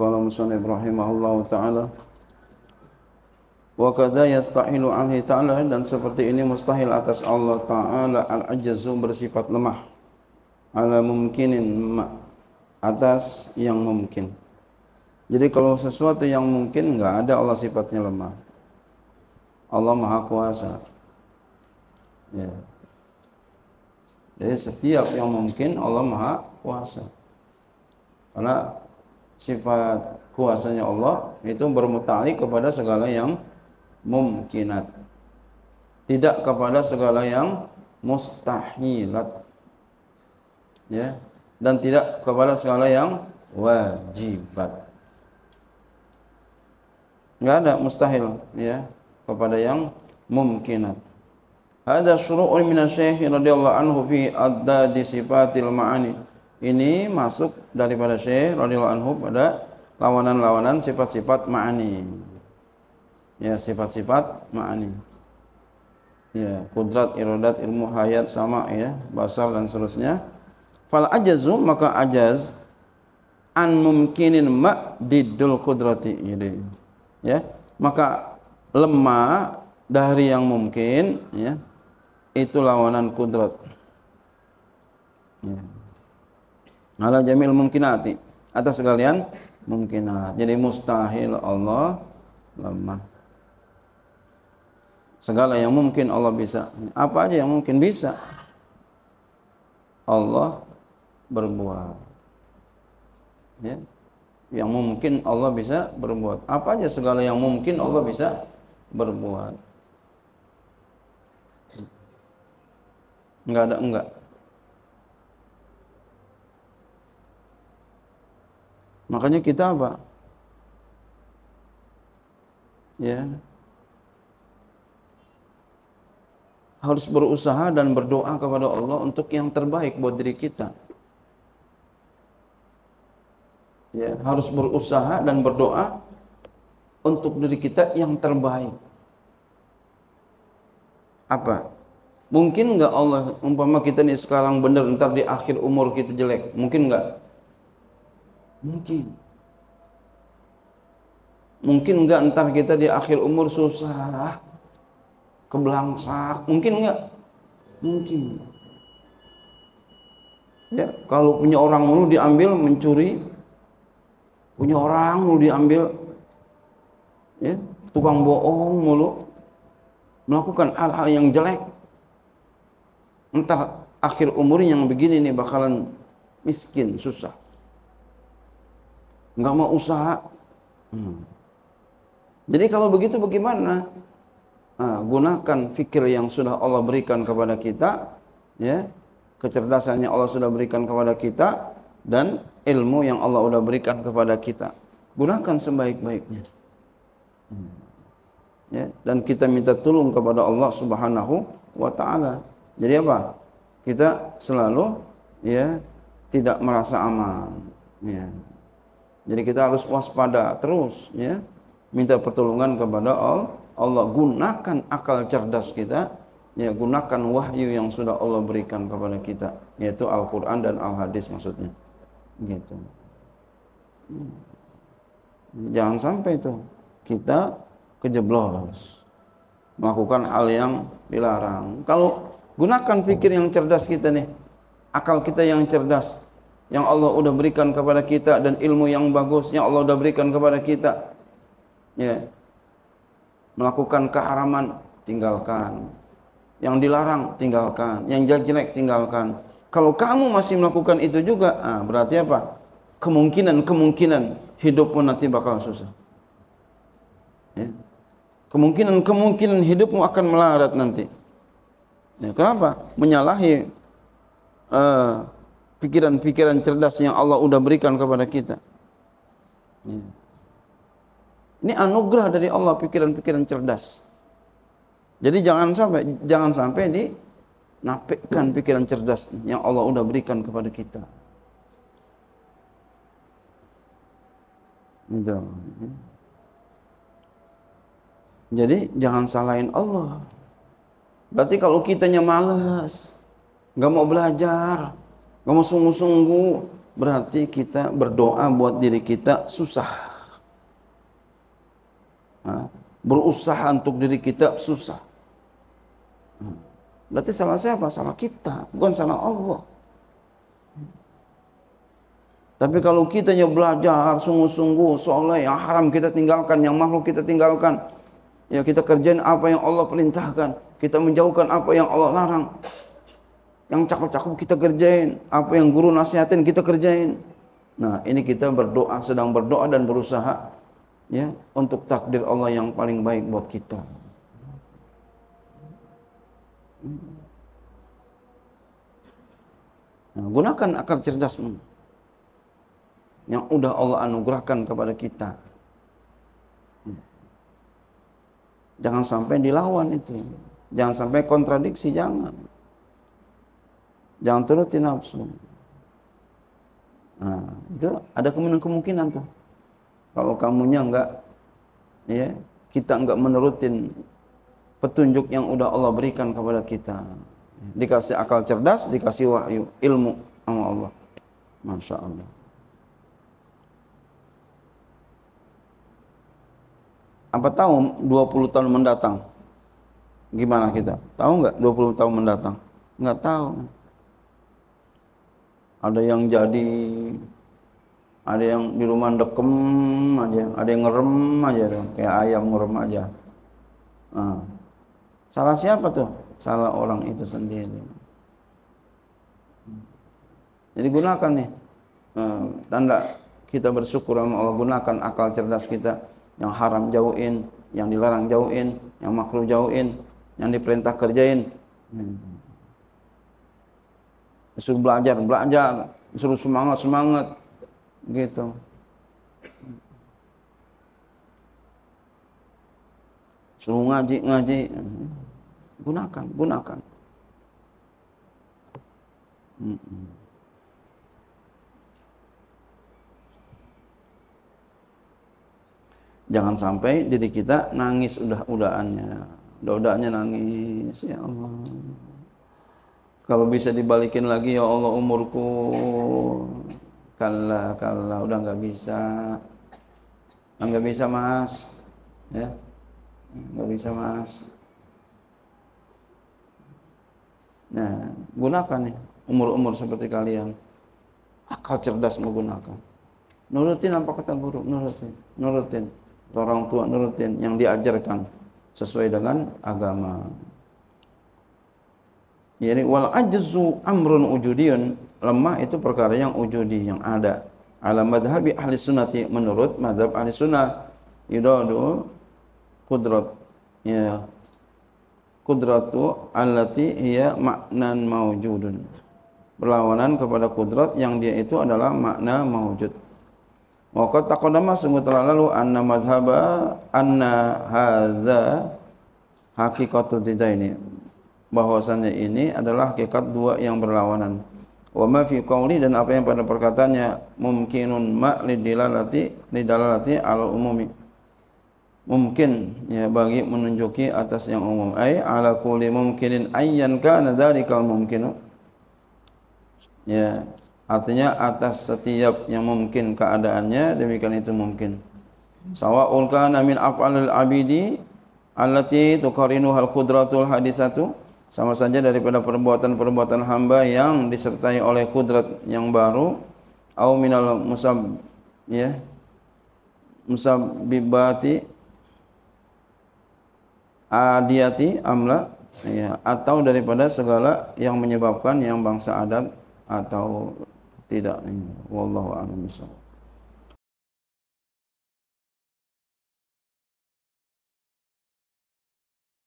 قال مصنف رحمه الله تعالى Wakada yastahilu anhi ta'ala dan seperti ini mustahil atas Allah Ta'ala al-ajazu bersifat lemah ala mungkinin atas yang mungkin jadi kalau sesuatu yang mungkin nggak ada Allah sifatnya lemah Allah maha kuasa ya. jadi setiap yang mungkin Allah maha kuasa karena sifat kuasanya Allah itu bermutali kepada segala yang mungkinat tidak kepada segala yang mustahilat ya dan tidak kepada segala yang wajibat enggak ada mustahil ya kepada yang mungkinat ada syuru'un minasyekhi radiyallahu anhu fi adda disifatil ma'ani ini masuk daripada Syekh radhiyallahu anhu pada lawanan-lawanan sifat-sifat ma'ani. Ya, sifat-sifat ma'ani. Ya, kudrat, iradat, ilmu hayat sama ya, basar dan seterusnya. Fal ajazu maka ajaz an mumkinin didul kudrati ini. Ya, maka lemah dari yang mungkin ya itu lawanan kudrat. Ya ala jamil mungkinati atas sekalian mungkinat jadi mustahil Allah lemah segala yang mungkin Allah bisa apa aja yang mungkin bisa Allah berbuat ya yang mungkin Allah bisa berbuat apa aja segala yang mungkin Allah bisa berbuat enggak ada enggak Makanya kita apa? Ya. Harus berusaha dan berdoa kepada Allah untuk yang terbaik buat diri kita. Ya, harus berusaha dan berdoa untuk diri kita yang terbaik. Apa? Mungkin enggak Allah umpama kita nih sekarang benar ntar di akhir umur kita jelek? Mungkin enggak? Mungkin. Mungkin enggak entar kita di akhir umur susah, kebelangsak. Mungkin enggak? Mungkin. Ya, kalau punya orang mulu diambil mencuri, punya orang mulu diambil ya tukang bohong mulu melakukan hal-hal yang jelek entar akhir umurnya yang begini nih bakalan miskin susah nggak mau usaha. Hmm. Jadi kalau begitu bagaimana? Nah, gunakan fikir yang sudah Allah berikan kepada kita, ya kecerdasannya Allah sudah berikan kepada kita dan ilmu yang Allah sudah berikan kepada kita. Gunakan sebaik-baiknya. Hmm. Ya, dan kita minta tolong kepada Allah Subhanahu wa taala. Jadi apa? Kita selalu ya tidak merasa aman. Ya, jadi kita harus waspada terus ya. Minta pertolongan kepada Allah. Allah Gunakan akal cerdas kita. Ya, gunakan wahyu yang sudah Allah berikan kepada kita, yaitu Al-Qur'an dan Al-Hadis maksudnya. Gitu. Hmm. Jangan sampai itu kita kejeblos melakukan hal yang dilarang. Kalau gunakan pikir yang cerdas kita nih, akal kita yang cerdas, yang Allah sudah berikan kepada kita dan ilmu yang bagus yang Allah sudah berikan kepada kita. Ya. Melakukan keharaman tinggalkan. Yang dilarang tinggalkan, yang jelek tinggalkan. Kalau kamu masih melakukan itu juga, ah, berarti apa? Kemungkinan-kemungkinan hidupmu nanti bakal susah. Ya. Kemungkinan-kemungkinan hidupmu akan melarat nanti. Ya, kenapa? Menyalahi uh, pikiran-pikiran cerdas yang Allah sudah berikan kepada kita. Ya. Ini anugerah dari Allah pikiran-pikiran cerdas. Jadi jangan sampai jangan sampai di nafikan pikiran cerdas yang Allah sudah berikan kepada kita. Gitu. Jadi jangan salahin Allah. Berarti kalau kitanya malas, nggak mau belajar, kalau sungguh-sungguh berarti kita berdoa buat diri kita susah. Berusaha untuk diri kita susah. Berarti salah siapa? Salah kita, bukan salah Allah. Tapi kalau kita belajar sungguh-sungguh soalnya yang haram kita tinggalkan, yang makhluk kita tinggalkan, ya kita kerjain apa yang Allah perintahkan, kita menjauhkan apa yang Allah larang, yang cakep-cakep kita kerjain, apa yang guru nasihatin kita kerjain. Nah, ini kita berdoa, sedang berdoa dan berusaha ya untuk takdir Allah yang paling baik buat kita. Nah, gunakan akal cerdasmu yang udah Allah anugerahkan kepada kita. Jangan sampai dilawan itu. Jangan sampai kontradiksi, jangan. Jangan turuti nafsu. Nah, itu ada kemungkinan-kemungkinan tuh. Kalau kamunya enggak ya, kita enggak menurutin petunjuk yang udah Allah berikan kepada kita. Dikasih akal cerdas, dikasih wahyu, ilmu sama Allah. Masya Allah. Apa tahu 20 tahun mendatang? Gimana kita? Tahu enggak 20 tahun mendatang? Enggak tahu ada yang jadi ada yang di rumah dekem aja ada yang ngerem aja tuh kayak ayam ngerem aja nah, salah siapa tuh salah orang itu sendiri jadi gunakan nih eh, tanda kita bersyukur sama Allah gunakan akal cerdas kita yang haram jauhin yang dilarang jauhin yang makruh jauhin yang diperintah kerjain hmm disuruh belajar belajar disuruh semangat semangat gitu suruh ngaji ngaji gunakan gunakan jangan sampai jadi kita nangis udah udahannya udah udahannya nangis ya Allah kalau bisa dibalikin lagi ya Allah umurku. kalah kalah udah nggak bisa. Nggak bisa mas. Ya. Nggak bisa mas. Nah, gunakan nih ya umur-umur seperti kalian. Akal cerdas menggunakan. Nurutin apa kata guru, nurutin, nurutin. Orang tua nurutin yang diajarkan sesuai dengan agama. Jadi wal ajzu amrun ujudiyun, lemah itu perkara yang ujudi yang ada. Ala madhabi ahli sunnati menurut madhab ahli sunnah yudadu kudrat ya kudratu allati hiya maknan maujudun berlawanan kepada kudrat yang dia itu adalah makna maujud Waqad taqaddama sungguh telah lalu anna madhaba anna hadza hakikatu ini bahwasannya ini adalah hakikat dua yang berlawanan. Wa ma fi qawli dan apa yang pada perkataannya mumkinun ma li dilalati li al umumi. Mungkin ya bagi menunjuki atas yang umum. Ai ala kulli mumkinin ayyan kana dzalikal mumkinu. Ya, artinya atas setiap yang mungkin keadaannya demikian itu mungkin. Sawa'un namin min af'alil abidi allati tuqarinuha al-qudratul hadisatu sama saja daripada perbuatan-perbuatan hamba yang disertai oleh kudrat yang baru au minal musab ya musabibati, adiati amla ya atau daripada segala yang menyebabkan yang bangsa adat atau tidak wallahu a'lam